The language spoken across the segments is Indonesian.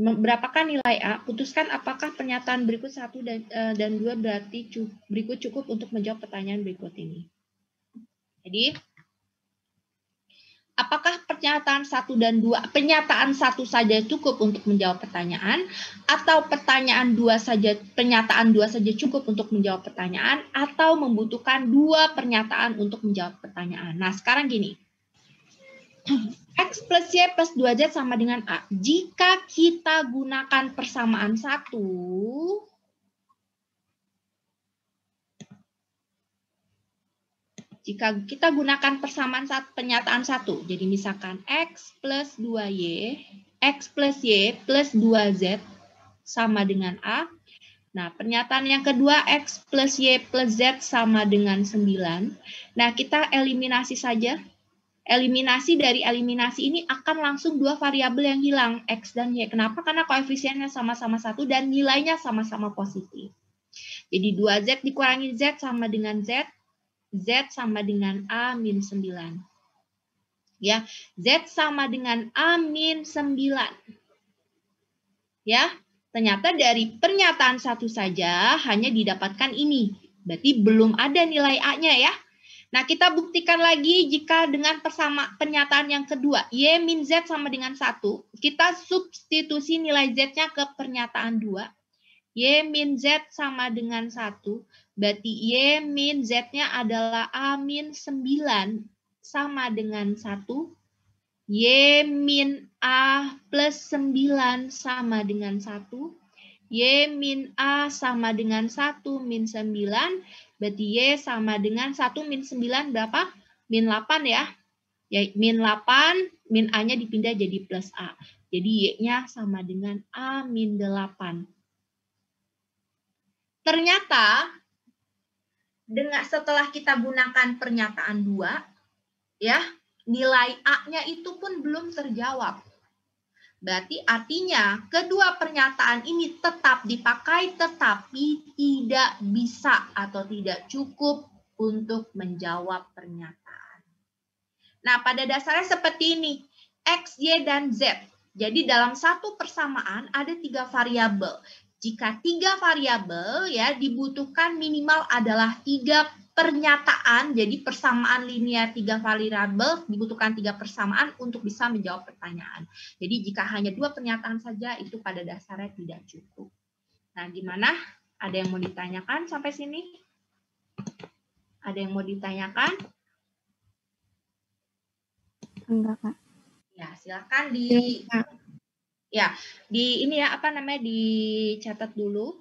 Berapakah nilai A? Putuskan apakah pernyataan berikut satu dan, e, dan dua berarti cu berikut cukup untuk menjawab pertanyaan berikut ini. Jadi, apakah pernyataan satu dan dua pernyataan satu saja cukup untuk menjawab pertanyaan atau pertanyaan dua saja pernyataan dua saja cukup untuk menjawab pertanyaan atau membutuhkan dua pernyataan untuk menjawab pertanyaan. Nah, sekarang gini. X plus Y plus 2Z sama dengan A. Jika kita gunakan persamaan satu, jika kita gunakan persamaan saat penyataan satu, jadi misalkan X plus 2Y, X plus Y plus 2Z sama dengan A. Nah, pernyataan yang kedua, X plus Y plus Z sama dengan 9. Nah, kita eliminasi saja eliminasi dari eliminasi ini akan langsung dua variabel yang hilang, X dan Y. Kenapa? Karena koefisiennya sama-sama satu dan nilainya sama-sama positif. Jadi 2Z dikurangi Z sama dengan Z, Z sama dengan A min 9. Ya, Z sama dengan A min 9. Ya, ternyata dari pernyataan satu saja hanya didapatkan ini. Berarti belum ada nilai A-nya ya. Nah, kita buktikan lagi jika dengan persama pernyataan yang kedua, Y min Z sama dengan 1, kita substitusi nilai Z-nya ke pernyataan 2. Y min Z sama dengan 1, berarti Y min Z-nya adalah A min 9 sama dengan 1. Y min A plus 9 sama dengan 1 Y min A sama dengan 1 min 9. Berarti Y sama dengan 1 min 9 berapa? Min 8 ya. ya min 8, min A-nya dipindah jadi plus A. Jadi Y-nya sama dengan A min 8. Ternyata dengan setelah kita gunakan pernyataan 2, ya nilai A-nya itu pun belum terjawab. Berarti artinya kedua pernyataan ini tetap dipakai tetapi tidak bisa atau tidak cukup untuk menjawab pernyataan. Nah, pada dasarnya seperti ini. X, Y, dan Z. Jadi dalam satu persamaan ada tiga variabel. Jika tiga variabel ya dibutuhkan minimal adalah tiga pernyataan, jadi persamaan linear tiga variabel dibutuhkan tiga persamaan untuk bisa menjawab pertanyaan. Jadi jika hanya dua pernyataan saja itu pada dasarnya tidak cukup. Nah, gimana? Ada yang mau ditanyakan sampai sini? Ada yang mau ditanyakan? Enggak, Kak. Ya, silakan di iya, Ya, di ini ya apa namanya dicatat dulu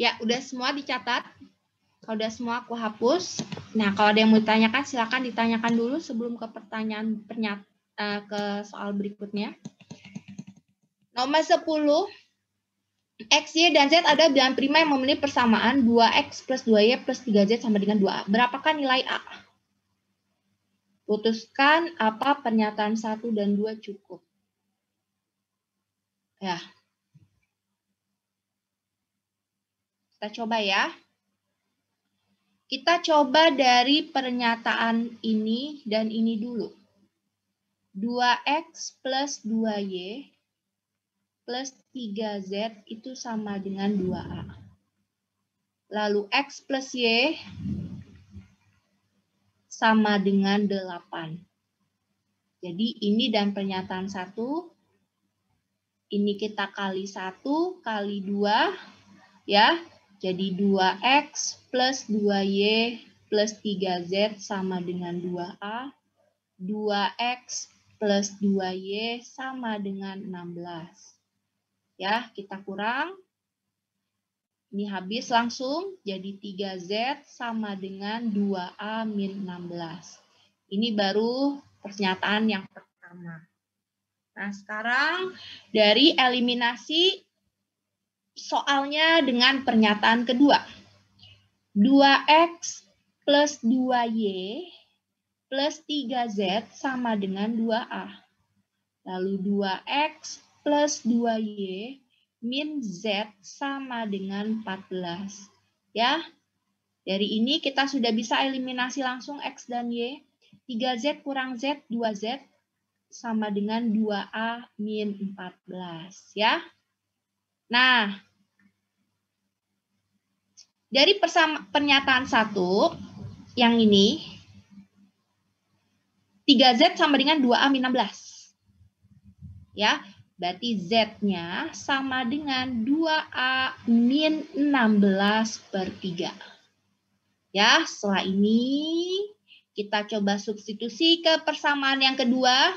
Ya, udah semua dicatat. Kalau udah semua aku hapus. Nah, kalau ada yang mau ditanyakan silakan ditanyakan dulu sebelum ke pertanyaan pernyat uh, ke soal berikutnya. Nomor 10. X, Y, dan Z ada bilangan prima yang memiliki persamaan 2X plus 2Y plus 3Z sama dengan 2A. Berapakah nilai A? Putuskan apa pernyataan 1 dan 2 cukup. Ya, Kita coba ya. Kita coba dari pernyataan ini dan ini dulu. 2x plus 2y plus 3z itu sama dengan 2a. Lalu x plus y sama dengan 8. Jadi ini dan pernyataan 1. Ini kita kali 1, kali 2. Ya, jadi 2X plus 2Y plus 3Z sama dengan 2A. 2X plus 2Y sama dengan 16. Ya, kita kurang. Ini habis langsung, jadi 3Z sama dengan 2A min 16. Ini baru pernyataan yang pertama. Nah, sekarang dari eliminasi soalnya dengan pernyataan kedua. 2X plus 2Y plus 3Z sama dengan 2A. Lalu 2X plus 2Y min Z sama dengan 14. Ya, dari ini kita sudah bisa eliminasi langsung X dan Y. 3Z kurang Z, 2Z sama dengan 2A min 14. Ya. Nah, dari persama, pernyataan satu yang ini 3Z sama dengan 2A min 16. Ya, berarti Z-nya sama dengan 2A min 16 per 3. Ya, setelah ini kita coba substitusi ke persamaan yang kedua.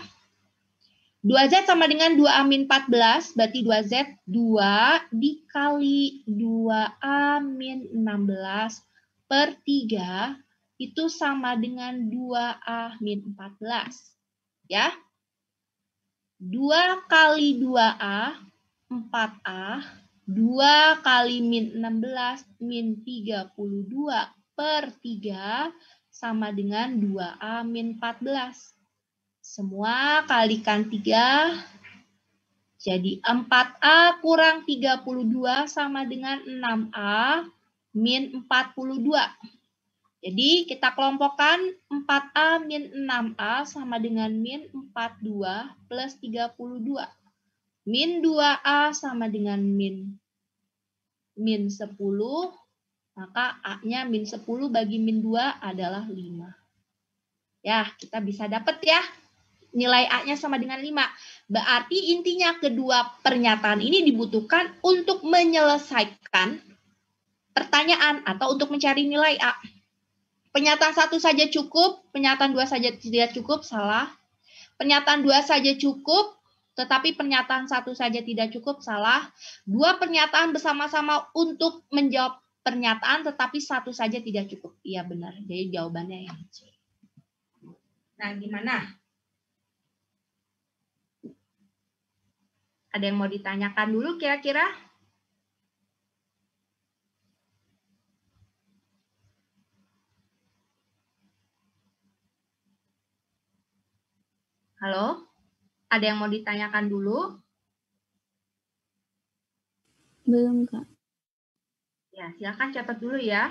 2Z sama dengan 2A min 14, berarti 2Z 2 dikali 2A min 16 per 3 itu sama dengan 2A min 14. Ya. 2 kali 2A, 4A, 2 kali min 16 min 32 per 3 sama dengan 2A min 14. Semua kalikan 3. Jadi 4A kurang 32 sama dengan 6A min 42. Jadi kita kelompokkan 4A min 6A sama dengan min 42 plus 32. Min 2A sama dengan min min 10, maka A-nya min 10 bagi min 2 adalah 5. Ya, kita bisa dapat ya nilai A-nya sama dengan 5. Berarti intinya kedua pernyataan ini dibutuhkan untuk menyelesaikan pertanyaan atau untuk mencari nilai A. Pernyataan satu saja cukup, pernyataan dua saja tidak cukup, salah. Pernyataan dua saja cukup, tetapi pernyataan satu saja tidak cukup, salah. Dua pernyataan bersama-sama untuk menjawab pernyataan, tetapi satu saja tidak cukup. Iya benar, jadi jawabannya yang C. Nah, gimana? Ada yang mau ditanyakan dulu kira-kira? Halo? Ada yang mau ditanyakan dulu? Belum, Kak. Ya, silakan catat dulu ya.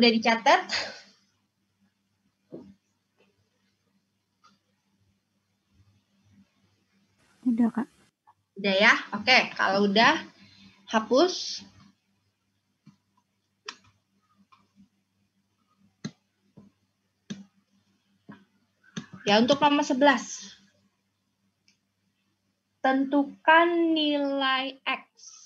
Udah dicatat? Udah, Kak. Udah ya? Oke, kalau udah hapus. Ya, untuk nomor 11. Tentukan nilai X.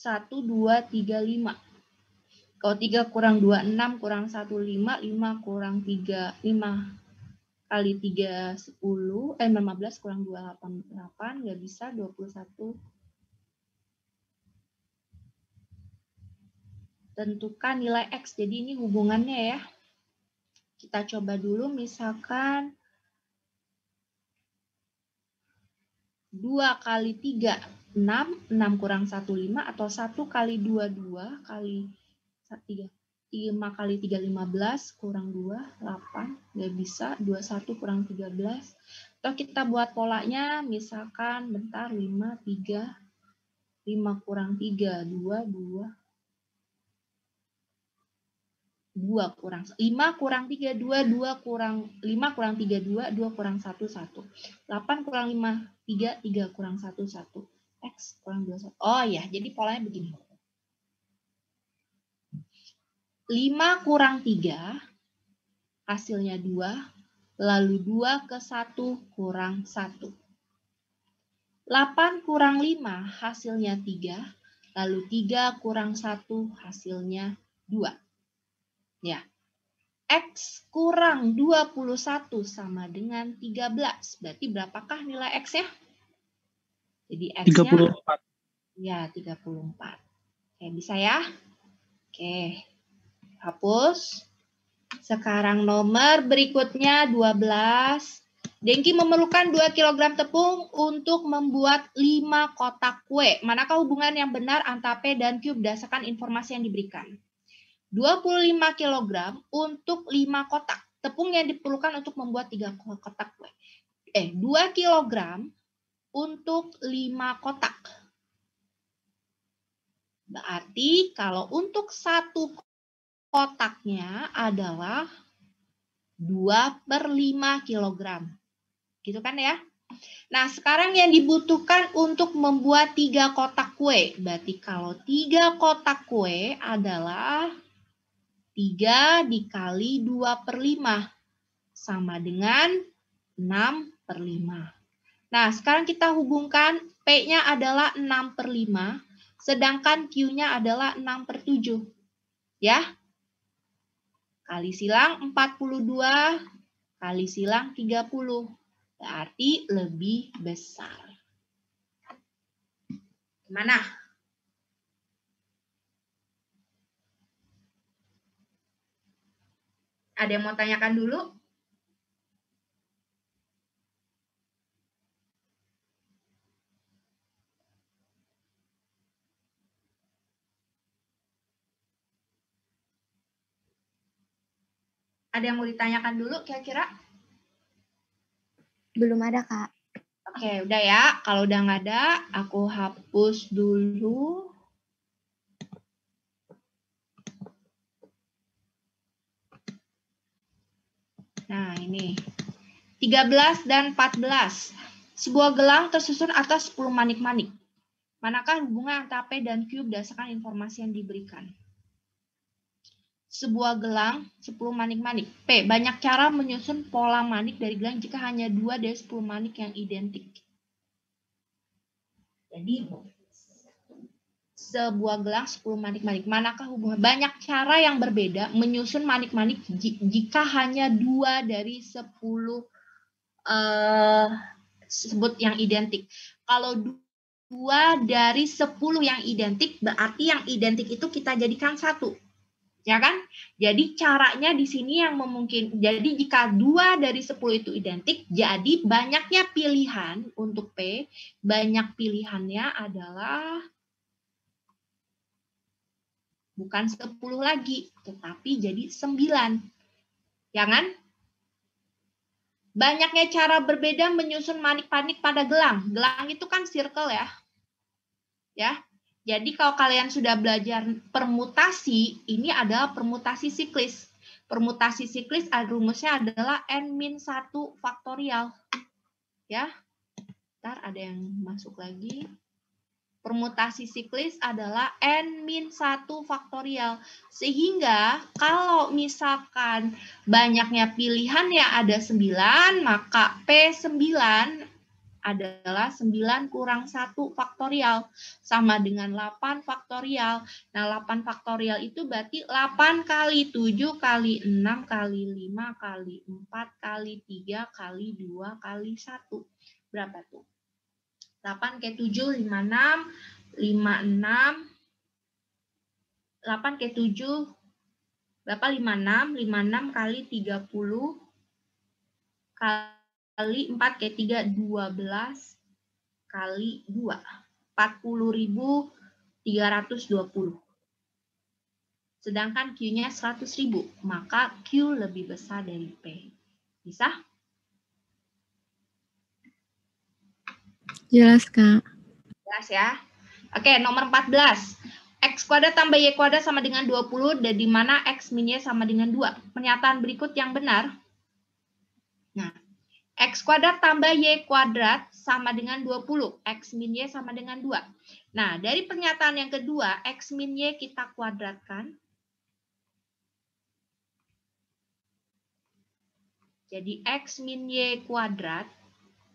1, 2, 3, 5. Kalau 3 kurang 2, 6 kurang 1, 5. 5 kurang 3, 5 kali 3, 10. Eh, 15 kurang 2, 8, 8. Nggak bisa, 21. Tentukan nilai X. Jadi ini hubungannya ya. Kita coba dulu misalkan 2 kali 3 6, 6 kurang 1, 5, atau 1 kali 2, 2 kali 3. 5 kali 3, 15, kurang 2, 8, nggak bisa. 21 kurang 13. Atau kita buat polanya, misalkan bentar, 5, 3, 5 kurang 3, 2, 2, 2 kurang 5 kurang 3 2 2 kurang 5 kurang 3 2 2 kurang 1 1 8 kurang 5 3 3 kurang 1 1 X kurang 21. Oh iya, jadi polanya begini. 5 kurang 3, hasilnya 2, lalu 2 ke 1 kurang 1. 8 kurang 5, hasilnya 3, lalu 3 kurang 1, hasilnya 2. Ya, X kurang 21 sama dengan 13. Berarti berapakah nilai X ya? Jadi X-nya 34. Ya, 34. Oke, bisa ya? Oke. Hapus. Sekarang nomor berikutnya 12. Dengki memerlukan 2 kg tepung untuk membuat 5 kotak kue. Manakah hubungan yang benar antara P dan Q berdasarkan informasi yang diberikan? 25 kg untuk 5 kotak. Tepung yang diperlukan untuk membuat 3 kotak kue. Eh, 2 kg untuk 5 kotak. Berarti kalau untuk satu kotaknya adalah 2 per 5 kilogram. Gitu kan ya? Nah, sekarang yang dibutuhkan untuk membuat tiga kotak kue. Berarti kalau tiga kotak kue adalah 3 dikali 2 per 5. Sama dengan 6 per 5. Nah, sekarang kita hubungkan P-nya adalah 6 per 5, sedangkan Q-nya adalah 6 per 7. Ya, kali silang 42, kali silang 30. Berarti lebih besar. Mana? Ada yang mau tanyakan dulu? ada yang mau ditanyakan dulu kira-kira? Belum ada, Kak. Oke, okay, udah ya. Kalau udah nggak ada, aku hapus dulu. Nah, ini. 13 dan 14. Sebuah gelang tersusun atas 10 manik-manik. Manakah hubungan antara P dan Q berdasarkan informasi yang diberikan? sebuah gelang 10 manik-manik. P. Banyak cara menyusun pola manik dari gelang jika hanya 2 dari 10 manik yang identik. Jadi sebuah gelang 10 manik-manik. Manakah hubungan? Banyak cara yang berbeda menyusun manik-manik jika hanya 2 dari 10 uh, eh, sebut yang identik. Kalau dua dari sepuluh yang identik berarti yang identik itu kita jadikan satu ya kan? Jadi caranya di sini yang memungkin. Jadi jika dua dari 10 itu identik, jadi banyaknya pilihan untuk P, banyak pilihannya adalah bukan 10 lagi, tetapi jadi 9. Ya kan? Banyaknya cara berbeda menyusun manik-panik pada gelang. Gelang itu kan circle ya. Ya, jadi kalau kalian sudah belajar permutasi, ini adalah permutasi siklis. Permutasi siklis rumusnya adalah n satu faktorial. Ya. Ntar ada yang masuk lagi. Permutasi siklis adalah n satu faktorial. Sehingga kalau misalkan banyaknya pilihan ya ada 9, maka P9 adalah 9 kurang 1 faktorial sama dengan 8 faktorial. Nah, 8 faktorial itu berarti 8 kali 7 kali 6 kali 5 kali 4 kali 3 kali 2 kali 1. Berapa tuh? 8 ke 7 56 56 8 ke 7 berapa 56 56 kali 30 kali kali 4 kayak 3, 12 kali 2. 40.320. Sedangkan Q-nya 100.000, maka Q lebih besar dari P. Bisa? Jelas, Kak. Jelas ya. Oke, nomor 14. X kuadrat tambah Y kuadrat sama dengan 20, dan di mana X min Y sama dengan 2. Pernyataan berikut yang benar. Nah, X kuadrat tambah Y kuadrat sama dengan 20. X min Y sama dengan 2. Nah, dari pernyataan yang kedua, X min Y kita kuadratkan. Jadi X min Y kuadrat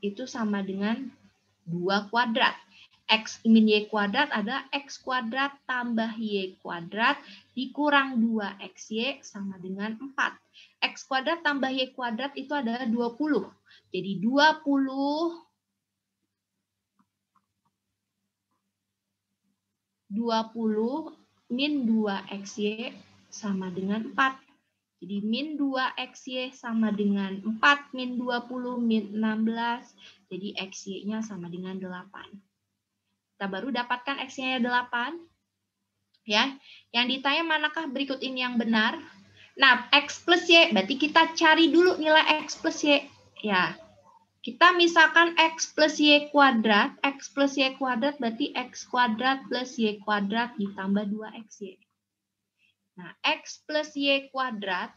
itu sama dengan 2 kuadrat. X min Y kuadrat adalah X kuadrat tambah Y kuadrat dikurang 2XY sama dengan 4. X kuadrat tambah Y kuadrat itu adalah 20. Jadi 20 20 min 2xy sama dengan 4. Jadi min 2xy sama dengan 4, min 20, min 16. Jadi xy-nya sama dengan 8. Kita baru dapatkan x nya 8. Ya, yang ditanya manakah berikut ini yang benar? Nah, X plus Y, berarti kita cari dulu nilai X plus Y. Ya, kita misalkan X plus Y kuadrat, X plus Y kuadrat berarti X kuadrat plus Y kuadrat ditambah 2XY. Nah, X plus Y kuadrat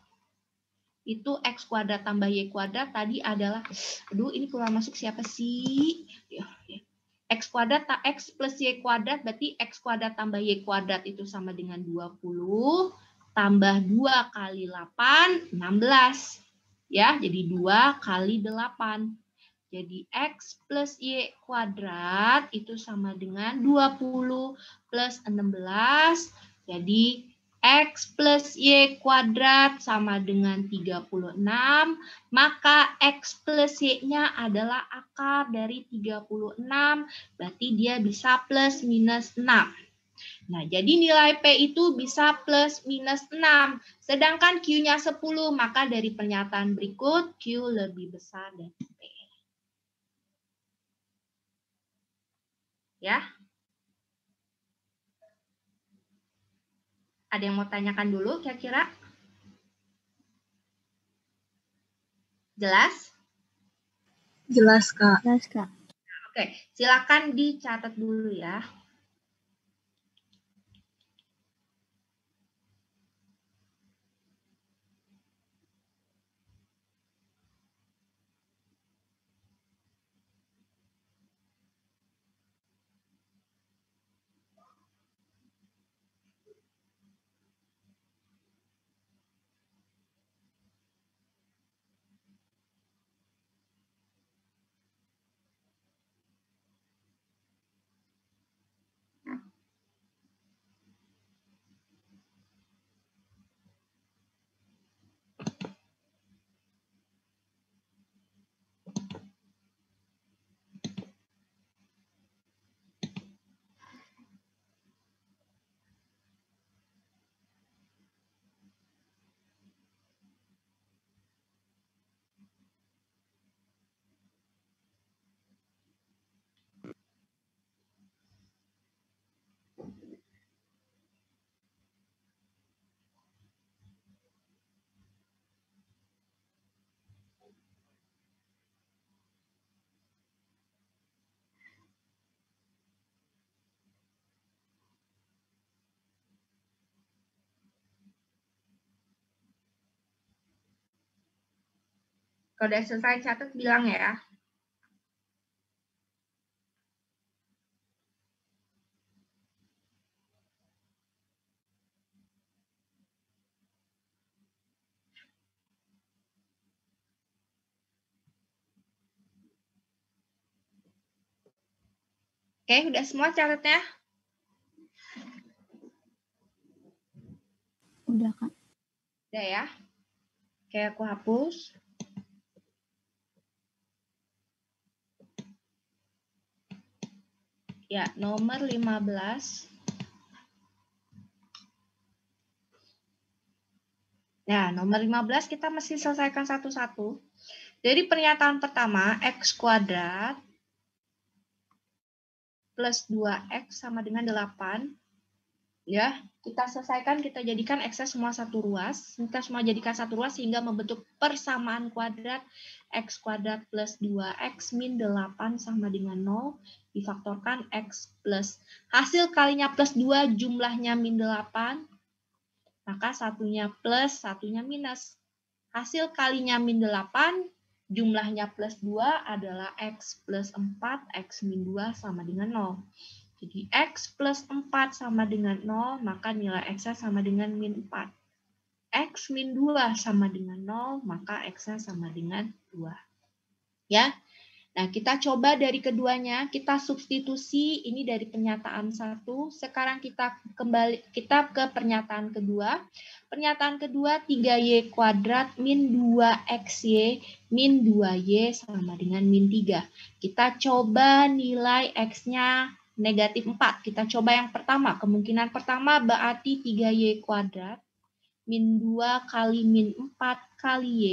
itu X kuadrat tambah Y kuadrat tadi adalah, aduh ini kurang masuk siapa sih? Ya, ya. X kuadrat, X plus Y kuadrat berarti X kuadrat tambah Y kuadrat itu sama dengan 20 tambah 2 kali 8, 16. Ya, jadi 2 kali 8. Jadi X plus Y kuadrat itu sama dengan 20 plus 16. Jadi X plus Y kuadrat sama dengan 36. Maka X plus Y-nya adalah akar dari 36. Berarti dia bisa plus minus 6. Nah, jadi nilai P itu bisa plus minus 6. Sedangkan Q-nya 10, maka dari pernyataan berikut, Q lebih besar dari P. Ya. Ada yang mau tanyakan dulu kira-kira? Jelas? Jelas, Kak. Jelas, Kak. Oke, silakan dicatat dulu ya. Kalau udah selesai catat bilang ya. Oke, udah semua catatnya? Udah, Kak. Udah ya. Oke, aku hapus. Ya, nomor 15. Nah, ya, nomor 15 kita mesti selesaikan satu-satu. Jadi pernyataan pertama, X kuadrat plus 2X sama dengan 8 ya kita selesaikan kita jadikan x semua satu ruas kita semua jadikan satu ruas sehingga membentuk persamaan kuadrat x kuadrat plus 2x min 8 sama dengan 0 difaktorkan x plus hasil kalinya plus 2 jumlahnya min 8 maka satunya plus satunya minus hasil kalinya min 8 jumlahnya plus 2 adalah x plus 4 x min 2 sama dengan 0 jadi X plus 4 sama dengan 0, maka nilai X-nya sama dengan min 4. X min 2 sama dengan 0, maka X-nya sama dengan 2. Ya, Nah, kita coba dari keduanya, kita substitusi ini dari pernyataan satu. Sekarang kita kembali kita ke pernyataan kedua. Pernyataan kedua 3y kuadrat min 2xy min 2y sama dengan min 3. Kita coba nilai x-nya negatif 4. Kita coba yang pertama. Kemungkinan pertama berarti 3Y kuadrat min 2 kali min 4 kali Y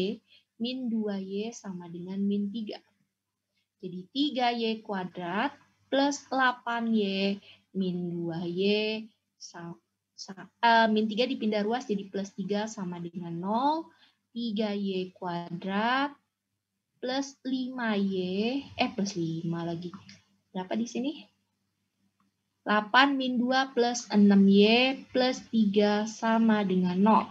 min 2Y sama dengan min 3. Jadi 3Y kuadrat plus 8Y min 2Y uh, eh, min 3 dipindah ruas jadi plus 3 sama dengan 0. 3Y kuadrat plus 5Y, eh plus 5 lagi. Berapa di sini? 8 min 2 plus 6Y plus 3 sama dengan 0.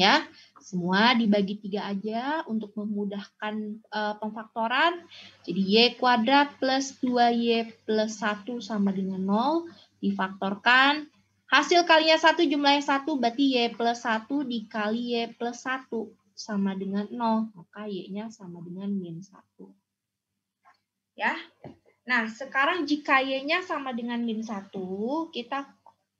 Ya, semua dibagi 3 aja untuk memudahkan uh, eh, pemfaktoran. Jadi Y kuadrat plus 2Y plus 1 sama dengan 0 difaktorkan. Hasil kalinya 1 jumlahnya 1 berarti Y plus 1 dikali Y plus 1 sama dengan 0. Maka Y-nya sama dengan min 1. Ya, Nah, sekarang jika Y-nya sama dengan min 1, kita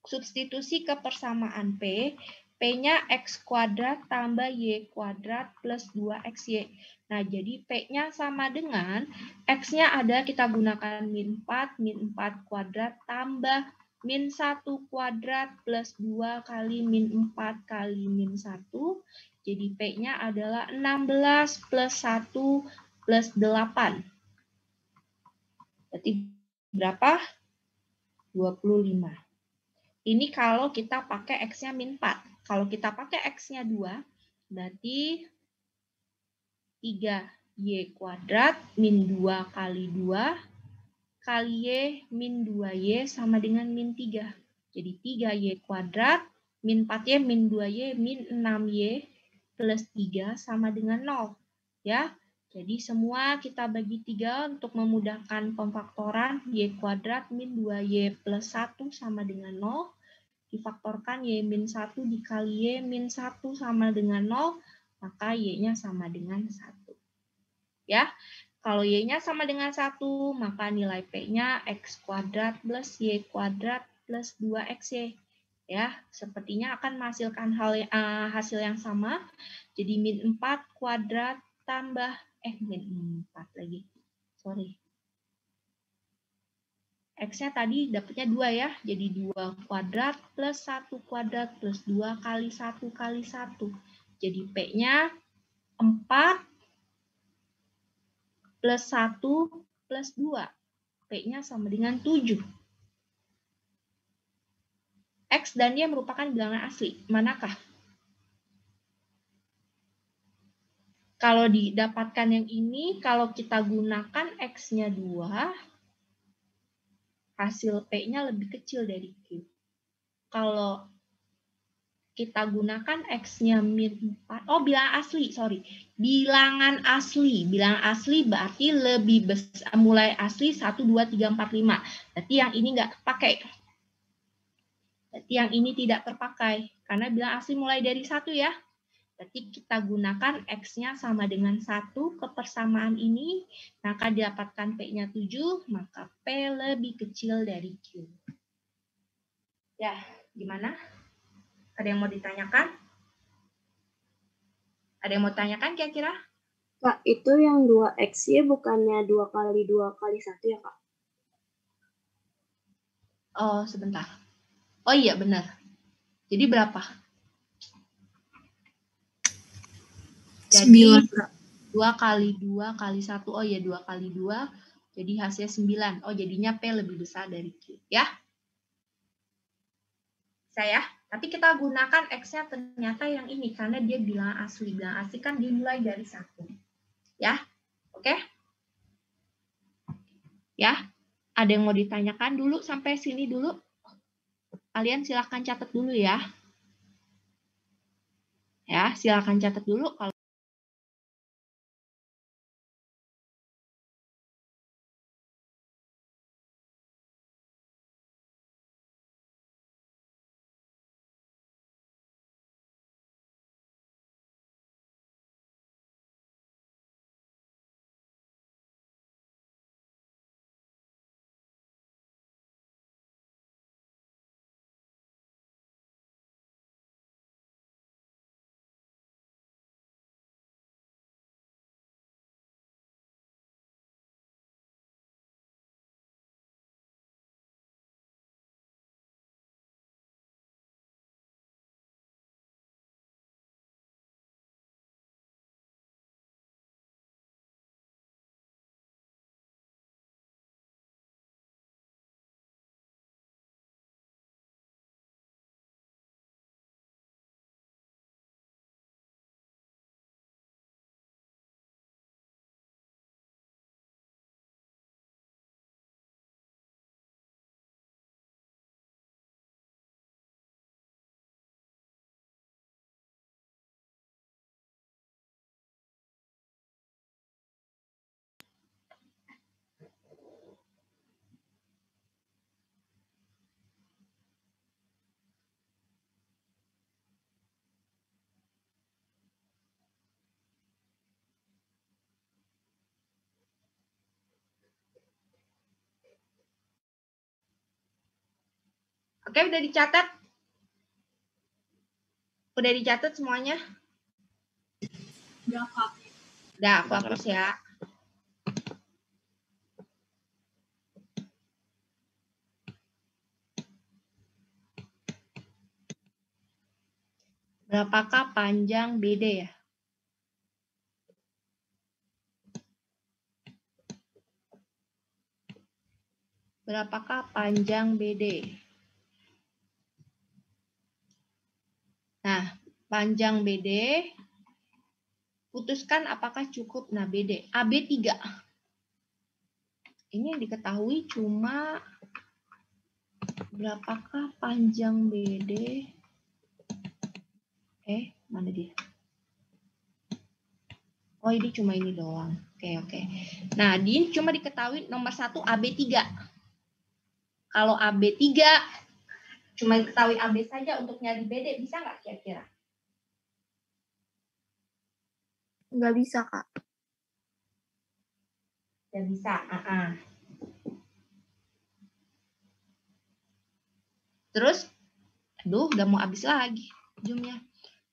substitusi ke persamaan P. P-nya X kuadrat tambah Y kuadrat plus 2XY. Nah, jadi P-nya sama dengan X-nya ada kita gunakan min 4, min 4 kuadrat tambah min 1 kuadrat plus 2 kali min 4 kali min 1. Jadi P-nya adalah 16 plus 1 plus 8. Berarti berapa? 25. Ini kalau kita pakai X-nya min 4. Kalau kita pakai X-nya 2, berarti 3Y kuadrat min 2 kali 2 kali Y min 2Y sama dengan min 3. Jadi 3Y kuadrat min 4Y min 2Y min 6Y plus 3 sama dengan 0. Ya, jadi semua kita bagi tiga untuk memudahkan pemfaktoran Y kuadrat min 2Y plus 1 sama dengan 0. Difaktorkan Y min 1 dikali Y min 1 sama dengan 0, maka Y-nya sama dengan 1. Ya, kalau Y-nya sama dengan 1, maka nilai P-nya X kuadrat plus Y kuadrat plus 2XY. Ya, sepertinya akan menghasilkan hal, uh, hasil yang sama. Jadi min 4 kuadrat tambah eh jadi empat lagi sorry X-nya tadi dapatnya dua ya, jadi dua kuadrat plus satu kuadrat plus dua kali satu kali satu. Jadi P-nya empat plus satu plus dua P-nya sama dengan tujuh X dan Y merupakan bilangan asli. Manakah? Kalau didapatkan yang ini, kalau kita gunakan X-nya 2, hasil P-nya lebih kecil dari Q. Kalau kita gunakan X-nya min 4, oh bilangan asli, sorry. Bilangan asli, bilangan asli berarti lebih besar, mulai asli 1, 2, 3, 4, 5. Berarti yang ini nggak terpakai. Berarti yang ini tidak terpakai, karena bilangan asli mulai dari 1 ya. Berarti kita gunakan X-nya sama dengan 1 kepersamaan ini, maka dapatkan P-nya 7, maka P lebih kecil dari Q. Ya, gimana? Ada yang mau ditanyakan? Ada yang mau tanyakan kira-kira? Kak, itu yang 2X-nya bukannya 2 kali 2 kali 1 ya, Kak? Oh, sebentar. Oh iya, benar. Jadi berapa? Jadi 9. 2 kali 2 kali 1. Oh ya 2 kali 2. Jadi hasilnya 9. Oh jadinya P lebih besar dari Q. Ya. Saya. Tapi kita gunakan X-nya ternyata yang ini. Karena dia bilang asli. Bilang asli kan dimulai dari 1. Ya. Oke. Okay? Ya. Ada yang mau ditanyakan dulu sampai sini dulu? Kalian silahkan catat dulu ya. Ya, silahkan catat dulu kalau Oke, udah dicatat? Udah dicatat semuanya? Udah, Kak. Udah, aku hapus ya. Berapakah panjang BD ya? Berapakah panjang BD? Nah, panjang BD, putuskan apakah cukup. Nah, BD, AB 3. Ini yang diketahui cuma berapakah panjang BD? Eh, mana dia? Oh, ini cuma ini doang. Oke, okay, oke. Okay. Nah, di cuma diketahui nomor satu AB3. Kalau AB3 cuma ketahui AB saja untuk nyari BD bisa nggak kira-kira? Nggak bisa kak. Nggak bisa. Uh -uh. Terus, aduh, udah mau habis lagi zoomnya.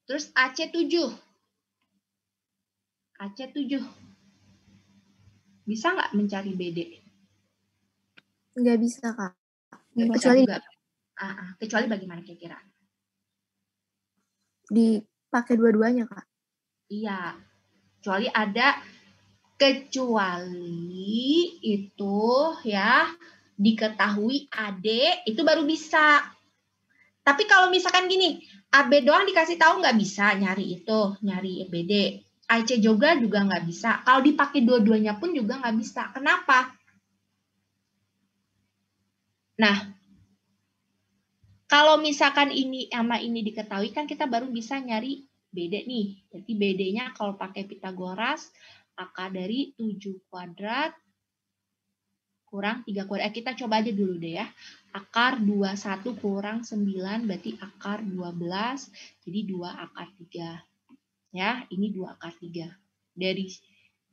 Terus AC7. AC7. Bisa nggak mencari BD? Nggak bisa, Kak. Nggak bisa Kecuali juga. Uh, kecuali bagaimana kira-kira? Dipakai dua-duanya, Kak. Iya. Kecuali ada kecuali itu ya diketahui AD itu baru bisa. Tapi kalau misalkan gini, AB doang dikasih tahu nggak bisa nyari itu, nyari BD. AC juga juga nggak bisa. Kalau dipakai dua-duanya pun juga nggak bisa. Kenapa? Nah, kalau misalkan ini sama ini diketahui kan kita baru bisa nyari BD nih. Jadi BD-nya kalau pakai Pitagoras akar dari 7 kuadrat kurang 3 kuadrat. Eh, kita coba aja dulu deh ya. Akar 21 kurang 9 berarti akar 12. Jadi 2 akar 3. Ya, ini 2 akar 3. Dari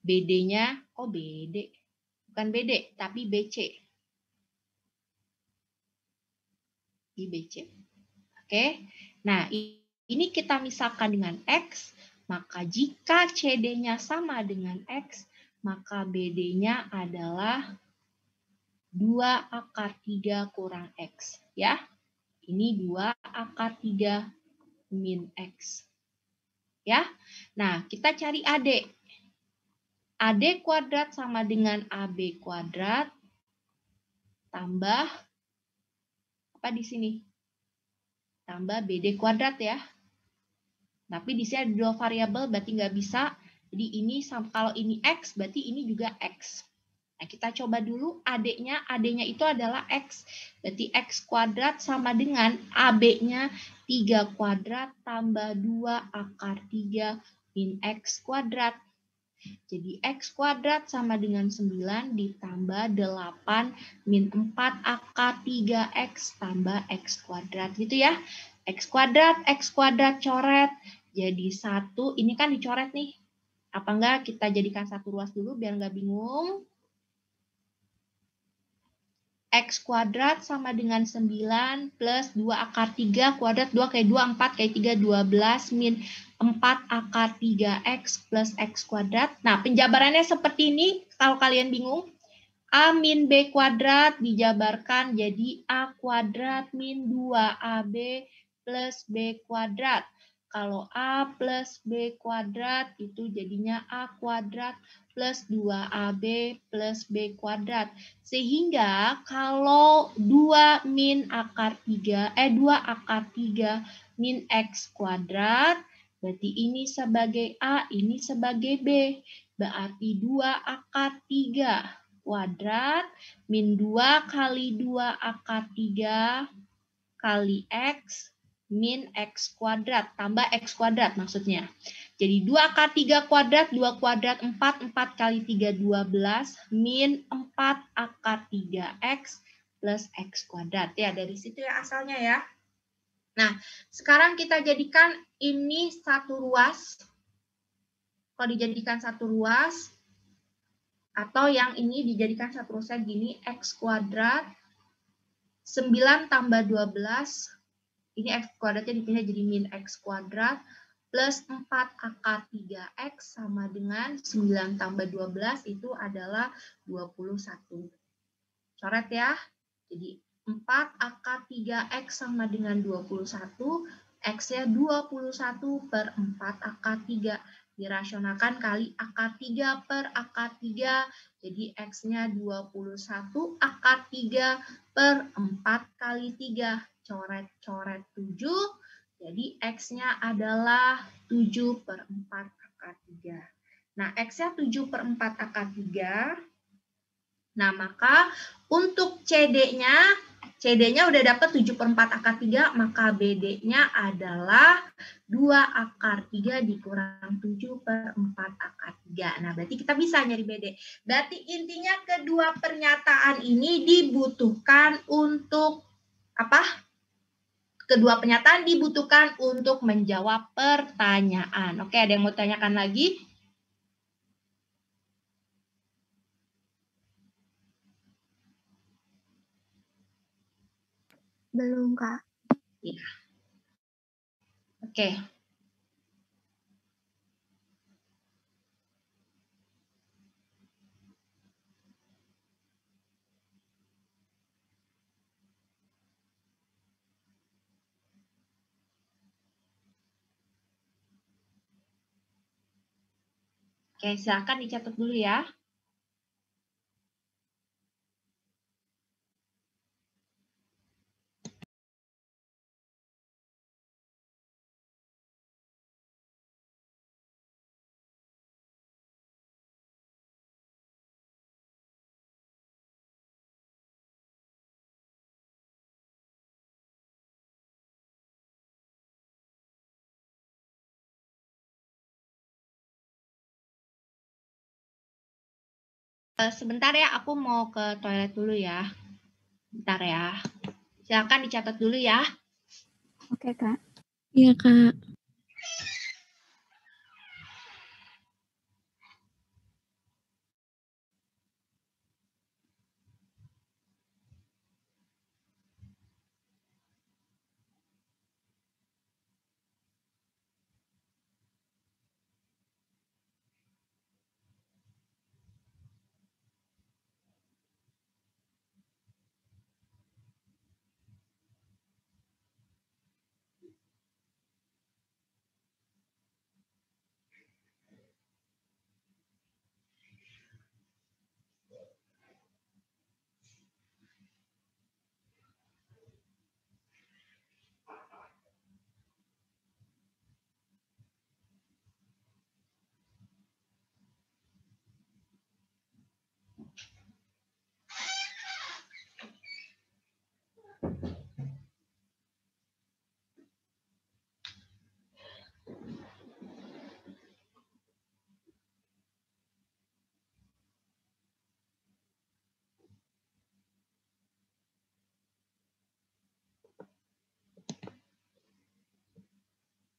BD-nya, oh BD. Bukan BD, tapi BC. IBC. Oke. Nah, ini kita misalkan dengan X, maka jika CD-nya sama dengan X, maka BD-nya adalah 2 akar 3 kurang X. ya. Ini 2 akar 3 min X. ya. Nah, kita cari AD. AD kuadrat sama dengan AB kuadrat tambah apa di sini? Tambah BD kuadrat ya. Tapi di sini ada dua variabel berarti nggak bisa. Jadi ini kalau ini X berarti ini juga X. Nah, kita coba dulu AD-nya. AD-nya itu adalah X. Berarti X kuadrat sama dengan AB-nya 3 kuadrat tambah 2 akar 3 min X kuadrat jadi X kuadrat sama dengan 9 ditambah 8 min 4 akar 3X tambah X kuadrat gitu ya. X kuadrat, X kuadrat coret. Jadi satu ini kan dicoret nih. Apa enggak kita jadikan satu ruas dulu biar enggak bingung. X kuadrat sama dengan 9 plus 2 akar 3 kuadrat 2 kayak 2, 4 kayak 3, 12 min 4 akar 3X plus X kuadrat. Nah, penjabarannya seperti ini kalau kalian bingung. A min B kuadrat dijabarkan jadi A kuadrat min 2AB plus B kuadrat. Kalau A plus B kuadrat itu jadinya A kuadrat plus 2AB plus B kuadrat. Sehingga kalau 2 min akar 3, eh 2 akar 3 min X kuadrat, berarti ini sebagai A, ini sebagai B. Berarti 2 akar 3 kuadrat min 2 kali 2 akar 3 kali X min X kuadrat, tambah X kuadrat maksudnya. Jadi 2 akar 3 kuadrat, 2 kuadrat 4, 4 kali 3, 12, min 4 akar 3 x plus X kuadrat. Ya, dari situ ya asalnya ya. Nah, sekarang kita jadikan ini satu ruas. Kalau dijadikan satu ruas, atau yang ini dijadikan satu ruasnya gini, X kuadrat, 9 tambah 12 ini X kuadratnya dipindah jadi min X kuadrat plus 4 akar 3X sama dengan 9 tambah 12 itu adalah 21. Coret ya. Jadi 4 akar 3X sama dengan 21. X-nya 21 per 4 akar 3. Dirasionalkan kali akar 3 per akar 3. Jadi X-nya 21 akar 3 per 4 kali 3 coret-coret 7. Jadi X-nya adalah 7 per 4 akar 3. Nah, X-nya 7 per 4 akar 3. Nah, maka untuk CD-nya, CD-nya udah dapat 7 per 4 akar 3, maka BD-nya adalah 2 akar 3 dikurang 7 per 4 akar 3. Nah, berarti kita bisa nyari BD. Berarti intinya kedua pernyataan ini dibutuhkan untuk apa Kedua pernyataan dibutuhkan untuk menjawab pertanyaan. Oke, ada yang mau tanyakan lagi? Belum, Kak. Iya. Oke. Oke, silakan dicatat dulu ya. Eh, sebentar ya, aku mau ke toilet dulu ya. Bentar ya. Silakan dicatat dulu ya. Oke, Kak. Iya, Kak.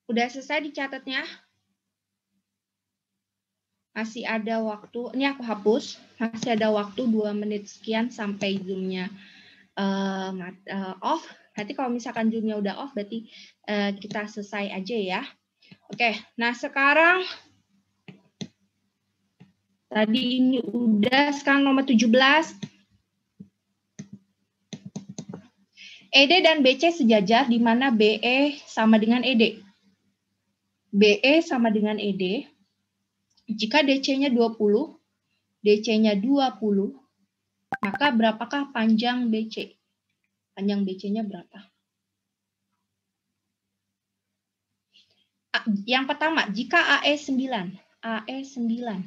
Udah selesai dicatatnya? Masih ada waktu, ini aku hapus, masih ada waktu 2 menit sekian sampai zoomnya uh, off. Nanti kalau misalkan zoomnya udah off, berarti uh, kita selesai aja ya. Oke, nah sekarang tadi ini udah, sekarang nomor 17. ED dan BC sejajar di mana BE sama dengan ED. BE sama dengan ED. Jika DC-nya 20, DC-nya 20, maka berapakah panjang BC? Panjang BC-nya berapa? Yang pertama, jika AE 9, AE 9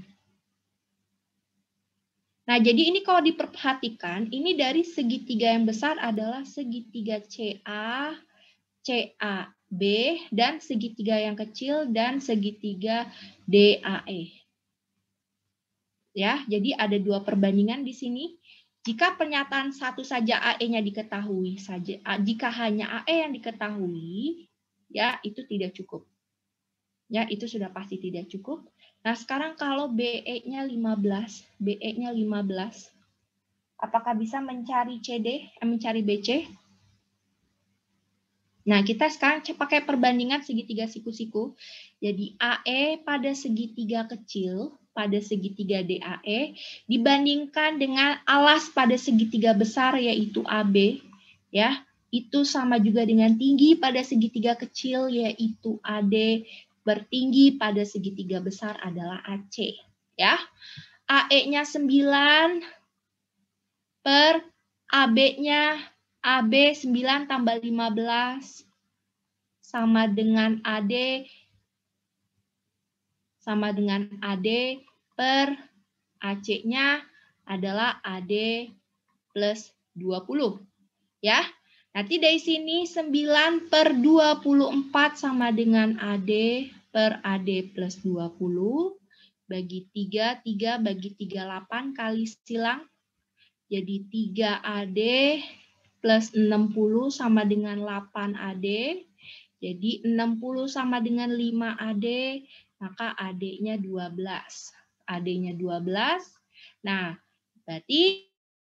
Nah, jadi ini kalau diperhatikan, ini dari segitiga yang besar adalah segitiga CA, CAB, dan segitiga yang kecil, dan segitiga DAE. Ya, jadi ada dua perbandingan di sini. Jika pernyataan satu saja AE-nya diketahui saja, jika hanya AE yang diketahui, ya itu tidak cukup. Ya, itu sudah pasti tidak cukup. Nah, sekarang kalau BE-nya 15, BE-nya 15, apakah bisa mencari CD, eh, mencari BC? Nah, kita sekarang pakai perbandingan segitiga siku-siku. Jadi AE pada segitiga kecil pada segitiga DAE dibandingkan dengan alas pada segitiga besar yaitu AB ya itu sama juga dengan tinggi pada segitiga kecil yaitu AD bertinggi pada segitiga besar adalah AC ya AE-nya 9 per AB-nya AB 9 tambah 15 sama dengan AD sama dengan AD per AC-nya adalah AD plus 20. Ya, nanti dari sini 9 per 24 sama dengan AD per AD plus 20. Bagi 3, 3 bagi 38 kali silang. Jadi 3AD plus 60 sama dengan 8AD. Jadi 60 sama dengan 5AD, maka AD-nya 12. AD-nya 12. Nah, berarti